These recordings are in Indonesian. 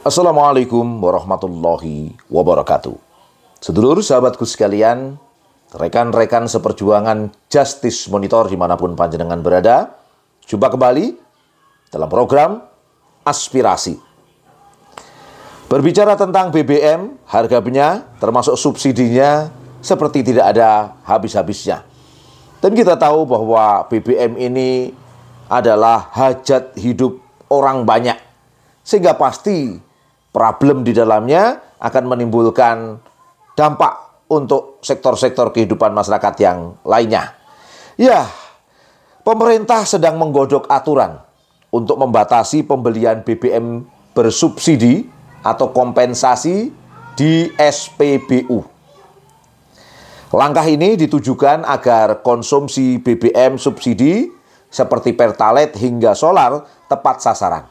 Assalamualaikum warahmatullahi wabarakatuh. Sedulur sahabatku sekalian, rekan-rekan seperjuangan Justice Monitor dimanapun panjenengan berada, jumpa kembali dalam program Aspirasi. Berbicara tentang BBM, harga minyak termasuk subsidinya seperti tidak ada habis-habisnya. Dan kita tahu bahwa BBM ini adalah hajat hidup orang banyak. Sehingga pasti problem di dalamnya akan menimbulkan dampak untuk sektor-sektor kehidupan masyarakat yang lainnya. Ya, pemerintah sedang menggodok aturan untuk membatasi pembelian BBM bersubsidi atau kompensasi di SPBU. Langkah ini ditujukan agar konsumsi BBM subsidi seperti pertalite hingga solar tepat sasaran.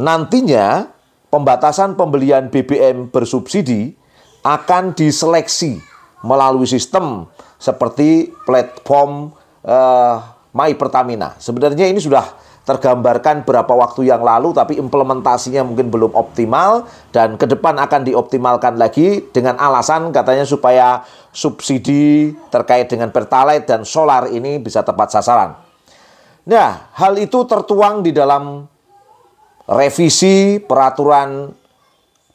Nantinya pembatasan pembelian BBM bersubsidi akan diseleksi melalui sistem seperti platform eh, My Pertamina. Sebenarnya ini sudah tergambarkan berapa waktu yang lalu tapi implementasinya mungkin belum optimal dan ke depan akan dioptimalkan lagi dengan alasan katanya supaya subsidi terkait dengan pertalite dan solar ini bisa tepat sasaran. Nah, hal itu tertuang di dalam revisi peraturan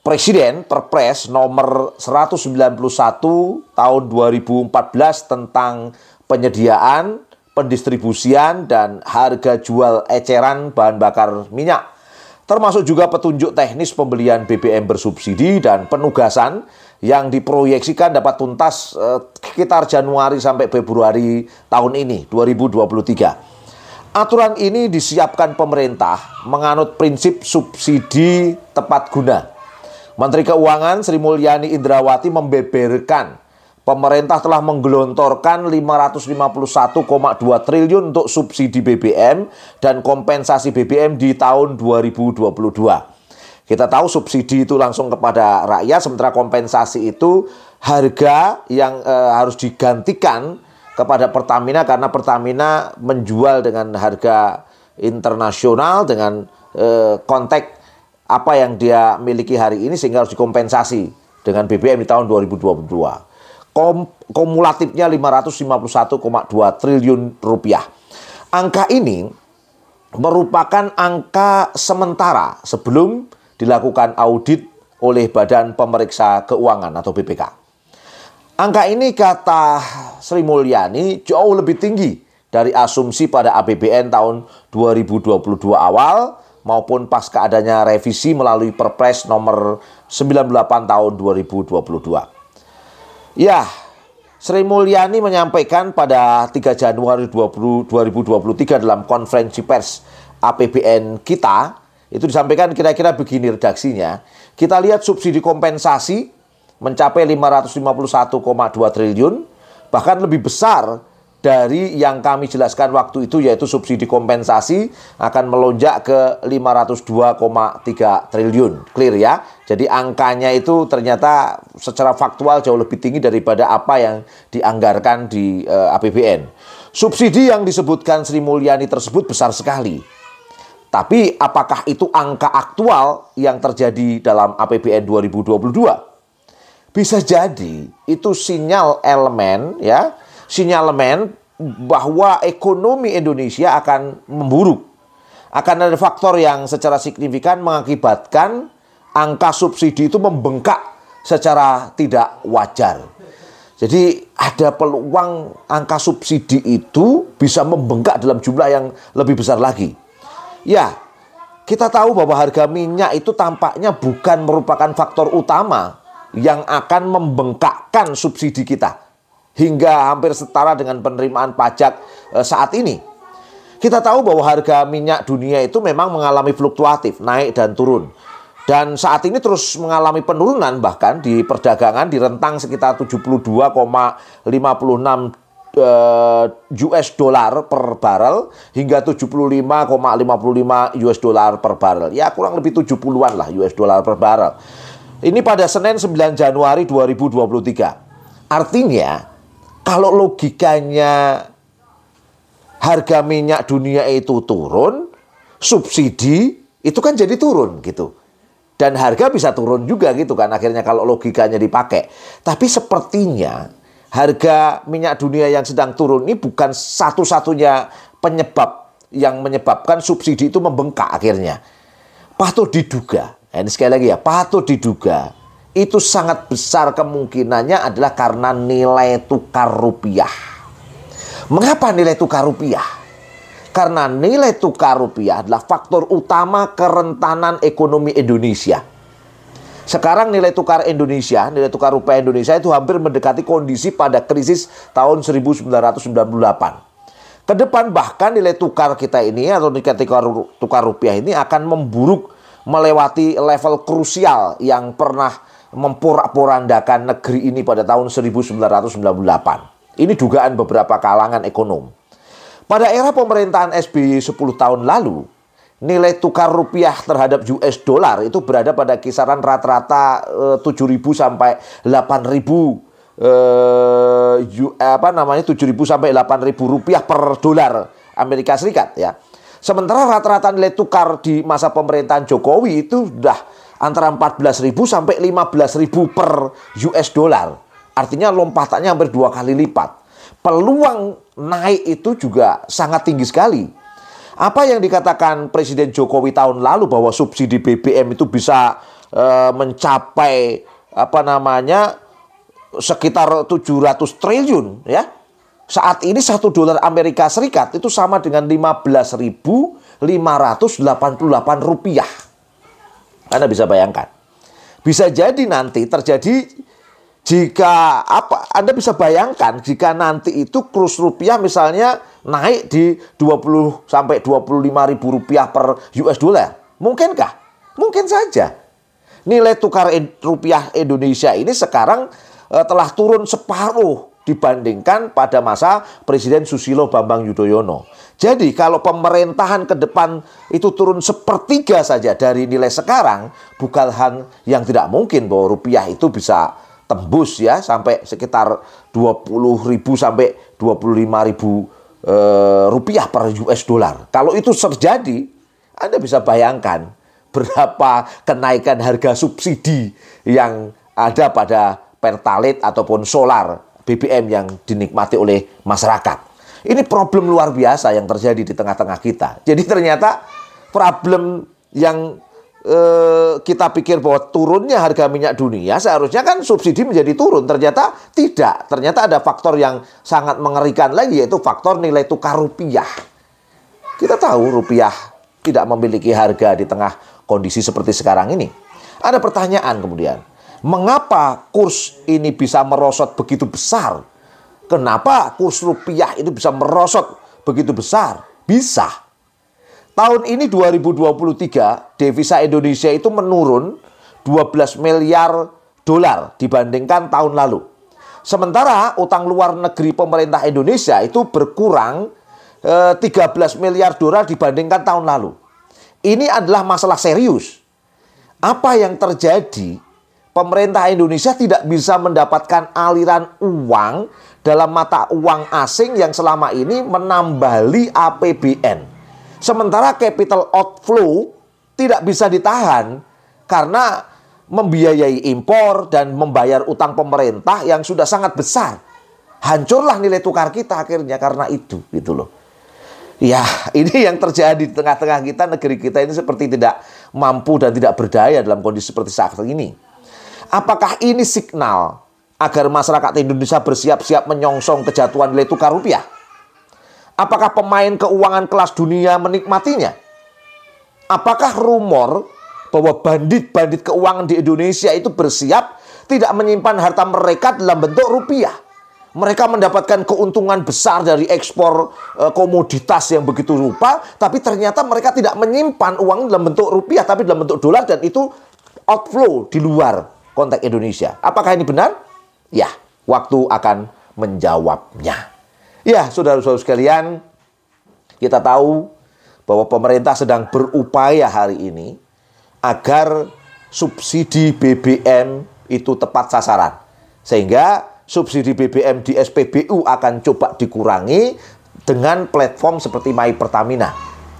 Presiden Perpres nomor 191 tahun 2014 tentang penyediaan, pendistribusian dan harga jual eceran bahan bakar minyak. Termasuk juga petunjuk teknis pembelian BBM bersubsidi dan penugasan yang diproyeksikan dapat tuntas eh, sekitar Januari sampai Februari tahun ini 2023. Aturan ini disiapkan pemerintah menganut prinsip subsidi tepat guna. Menteri Keuangan Sri Mulyani Indrawati membeberkan pemerintah telah menggelontorkan 551,2 triliun untuk subsidi BBM dan kompensasi BBM di tahun 2022. Kita tahu subsidi itu langsung kepada rakyat sementara kompensasi itu harga yang e, harus digantikan kepada Pertamina karena Pertamina menjual dengan harga internasional dengan eh, konteks apa yang dia miliki hari ini sehingga harus dikompensasi dengan BBM di tahun 2022. Kom kumulatifnya 551,2 triliun rupiah. Angka ini merupakan angka sementara sebelum dilakukan audit oleh Badan Pemeriksa Keuangan atau BPK. Angka ini kata Sri Mulyani jauh lebih tinggi dari asumsi pada APBN tahun 2022 awal maupun pas keadanya revisi melalui Perpres nomor 98 tahun 2022. Ya, Sri Mulyani menyampaikan pada 3 Januari 20, 2023 dalam konferensi pers APBN kita itu disampaikan kira-kira begini redaksinya. Kita lihat subsidi kompensasi mencapai 551,2 triliun bahkan lebih besar dari yang kami jelaskan waktu itu yaitu subsidi kompensasi akan melonjak ke 502,3 triliun. Clear ya? Jadi angkanya itu ternyata secara faktual jauh lebih tinggi daripada apa yang dianggarkan di uh, eh, APBN. Subsidi yang disebutkan Sri Mulyani tersebut besar sekali. Tapi apakah itu angka aktual yang terjadi dalam APBN 2022? Bisa jadi itu sinyal elemen ya, sinyal elemen bahwa ekonomi Indonesia akan memburuk. Akan ada faktor yang secara signifikan mengakibatkan angka subsidi itu membengkak secara tidak wajar. Jadi ada peluang angka subsidi itu bisa membengkak dalam jumlah yang lebih besar lagi. Ya, kita tahu bahwa harga minyak itu tampaknya bukan merupakan faktor utama yang akan membengkakkan subsidi kita hingga hampir setara dengan penerimaan pajak eh, saat ini. Kita tahu bahwa harga minyak dunia itu memang mengalami fluktuatif, naik dan turun. Dan saat ini terus mengalami penurunan bahkan di perdagangan di rentang sekitar 72,56 eh, US dollar per barrel hingga 75,55 US dollar per barrel. Ya kurang lebih 70-an lah US dollar per barrel. Ini pada Senin 9 Januari 2023. Artinya, kalau logikanya harga minyak dunia itu turun, subsidi itu kan jadi turun gitu. Dan harga bisa turun juga gitu kan akhirnya kalau logikanya dipakai. Tapi sepertinya harga minyak dunia yang sedang turun ini bukan satu-satunya penyebab yang menyebabkan subsidi itu membengkak akhirnya. Patut diduga Nah, ini sekali lagi ya, patut diduga itu sangat besar kemungkinannya adalah karena nilai tukar rupiah. Mengapa nilai tukar rupiah? Karena nilai tukar rupiah adalah faktor utama kerentanan ekonomi Indonesia. Sekarang nilai tukar Indonesia, nilai tukar rupiah Indonesia itu hampir mendekati kondisi pada krisis tahun 1998. Kedepan bahkan nilai tukar kita ini atau nilai tukar rupiah ini akan memburuk melewati level krusial yang pernah memporak-porandakan negeri ini pada tahun 1998. Ini dugaan beberapa kalangan ekonom. Pada era pemerintahan SBY 10 tahun lalu, nilai tukar rupiah terhadap US dollar itu berada pada kisaran rata-rata 7.000 eh, sampai 8.000 eh, eh, apa namanya 7.000 sampai 8.000 rupiah per dolar Amerika Serikat ya. Sementara rata-rata nilai tukar di masa pemerintahan Jokowi itu sudah antara 14.000 sampai 15.000 per US dollar. Artinya lompatannya hampir dua kali lipat. Peluang naik itu juga sangat tinggi sekali. Apa yang dikatakan Presiden Jokowi tahun lalu bahwa subsidi BBM itu bisa e, mencapai apa namanya sekitar 700 triliun ya. Saat ini satu dolar Amerika Serikat itu sama dengan 15.588 rupiah. Anda bisa bayangkan. Bisa jadi nanti terjadi jika apa Anda bisa bayangkan jika nanti itu kurs rupiah misalnya naik di 20 sampai 25 ribu rupiah per US dollar. Mungkinkah? Mungkin saja. Nilai tukar rupiah Indonesia ini sekarang eh, telah turun separuh dibandingkan pada masa Presiden Susilo Bambang Yudhoyono. Jadi kalau pemerintahan ke depan itu turun sepertiga saja dari nilai sekarang, bukan hal yang tidak mungkin bahwa rupiah itu bisa tembus ya sampai sekitar 20.000 sampai 25.000 ribu eh, rupiah per US dollar. Kalau itu terjadi, Anda bisa bayangkan berapa kenaikan harga subsidi yang ada pada pertalite ataupun solar BBM yang dinikmati oleh masyarakat. Ini problem luar biasa yang terjadi di tengah-tengah kita. Jadi ternyata problem yang eh, kita pikir bahwa turunnya harga minyak dunia seharusnya kan subsidi menjadi turun ternyata tidak ternyata ada faktor yang sangat mengerikan lagi yaitu faktor nilai tukar rupiah kita tahu rupiah tidak memiliki harga di tengah kondisi seperti sekarang ini ada pertanyaan kemudian mengapa kurs ini bisa merosot begitu besar? Kenapa kurs rupiah itu bisa merosot begitu besar? Bisa. Tahun ini 2023, devisa Indonesia itu menurun 12 miliar dolar dibandingkan tahun lalu. Sementara utang luar negeri pemerintah Indonesia itu berkurang 13 eh, miliar dolar dibandingkan tahun lalu. Ini adalah masalah serius. Apa yang terjadi pemerintah Indonesia tidak bisa mendapatkan aliran uang dalam mata uang asing yang selama ini menambali APBN. Sementara capital outflow tidak bisa ditahan karena membiayai impor dan membayar utang pemerintah yang sudah sangat besar. Hancurlah nilai tukar kita akhirnya karena itu gitu loh. Ya, ini yang terjadi di tengah-tengah kita negeri kita ini seperti tidak mampu dan tidak berdaya dalam kondisi seperti saat ini. Apakah ini signal agar masyarakat Indonesia bersiap-siap menyongsong kejatuhan nilai tukar rupiah? Apakah pemain keuangan kelas dunia menikmatinya? Apakah rumor bahwa bandit-bandit keuangan di Indonesia itu bersiap tidak menyimpan harta mereka dalam bentuk rupiah? Mereka mendapatkan keuntungan besar dari ekspor eh, komoditas yang begitu rupa, tapi ternyata mereka tidak menyimpan uang dalam bentuk rupiah, tapi dalam bentuk dolar, dan itu outflow di luar konteks Indonesia. Apakah ini benar? Ya, waktu akan menjawabnya. Ya, saudara-saudara sekalian, kita tahu bahwa pemerintah sedang berupaya hari ini agar subsidi BBM itu tepat sasaran. Sehingga subsidi BBM di SPBU akan coba dikurangi dengan platform seperti My Pertamina.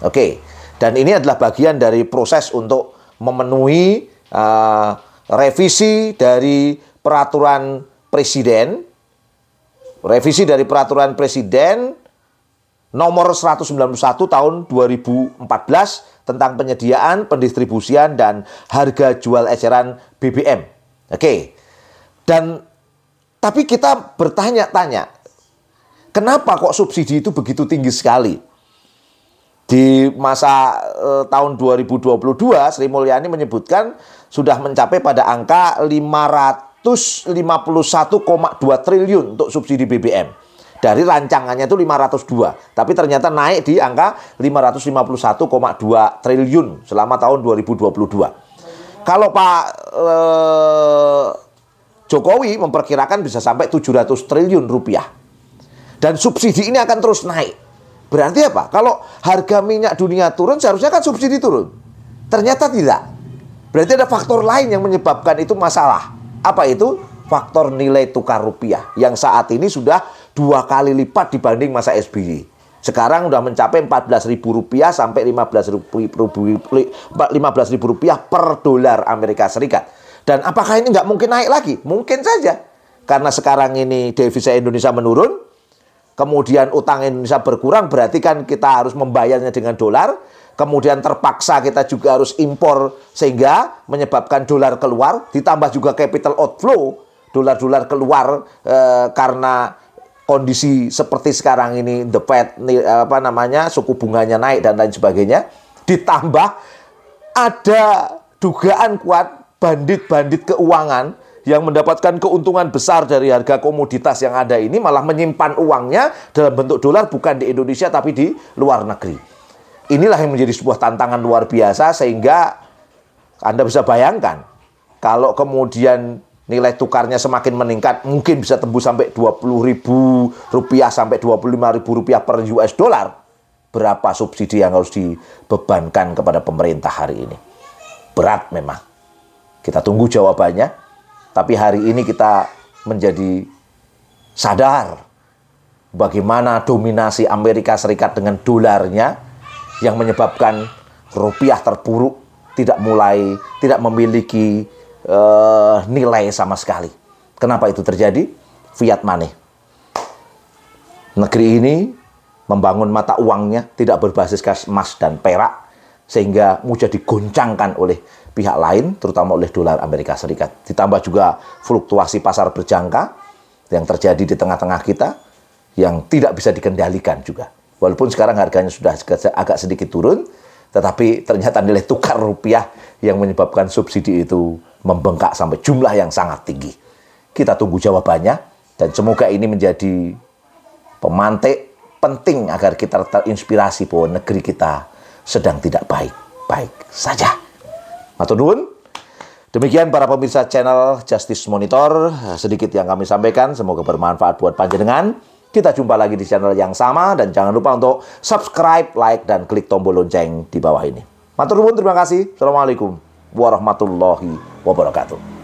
Oke. Dan ini adalah bagian dari proses untuk memenuhi uh, revisi dari peraturan presiden revisi dari peraturan presiden nomor 191 tahun 2014 tentang penyediaan, pendistribusian dan harga jual eceran BBM. Oke. Dan tapi kita bertanya-tanya, kenapa kok subsidi itu begitu tinggi sekali? Di masa eh, tahun 2022 Sri Mulyani menyebutkan sudah mencapai pada angka 551,2 triliun untuk subsidi BBM. Dari rancangannya itu 502, tapi ternyata naik di angka 551,2 triliun selama tahun 2022. Kalau Pak eh, Jokowi memperkirakan bisa sampai 700 triliun rupiah. Dan subsidi ini akan terus naik Berarti apa? Kalau harga minyak dunia turun, seharusnya kan subsidi turun. Ternyata tidak. Berarti ada faktor lain yang menyebabkan itu masalah. Apa itu? Faktor nilai tukar rupiah yang saat ini sudah dua kali lipat dibanding masa SBY. Sekarang sudah mencapai ribu rupiah sampai ribu rupiah per dolar Amerika Serikat. Dan apakah ini nggak mungkin naik lagi? Mungkin saja. Karena sekarang ini devisa Indonesia menurun, kemudian utang Indonesia berkurang, berarti kan kita harus membayarnya dengan dolar. Kemudian terpaksa kita juga harus impor sehingga menyebabkan dolar keluar, ditambah juga capital outflow, dolar-dolar keluar e, karena kondisi seperti sekarang ini the Fed apa namanya suku bunganya naik dan lain sebagainya ditambah ada dugaan kuat bandit-bandit keuangan yang mendapatkan keuntungan besar dari harga komoditas yang ada ini malah menyimpan uangnya dalam bentuk dolar bukan di Indonesia tapi di luar negeri. Inilah yang menjadi sebuah tantangan luar biasa sehingga Anda bisa bayangkan kalau kemudian nilai tukarnya semakin meningkat mungkin bisa tembus sampai 20 ribu rupiah sampai 25 ribu rupiah per US dollar berapa subsidi yang harus dibebankan kepada pemerintah hari ini berat memang kita tunggu jawabannya tapi hari ini kita menjadi sadar bagaimana dominasi Amerika Serikat dengan dolarnya yang menyebabkan rupiah terpuruk tidak mulai tidak memiliki uh, nilai sama sekali. Kenapa itu terjadi? Fiat money. Negeri ini membangun mata uangnya tidak berbasis emas dan perak, sehingga mudah digoncangkan oleh pihak lain, terutama oleh dolar Amerika Serikat. Ditambah juga fluktuasi pasar berjangka yang terjadi di tengah-tengah kita yang tidak bisa dikendalikan juga. Walaupun sekarang harganya sudah agak sedikit turun, tetapi ternyata nilai tukar rupiah yang menyebabkan subsidi itu membengkak sampai jumlah yang sangat tinggi. Kita tunggu jawabannya dan semoga ini menjadi pemantik penting agar kita terinspirasi bahwa negeri kita sedang tidak baik-baik saja. Matur Demikian para pemirsa channel Justice Monitor, sedikit yang kami sampaikan, semoga bermanfaat buat panjenengan. Kita jumpa lagi di channel yang sama dan jangan lupa untuk subscribe, like, dan klik tombol lonceng di bawah ini. Matur terima kasih. Assalamualaikum warahmatullahi wabarakatuh.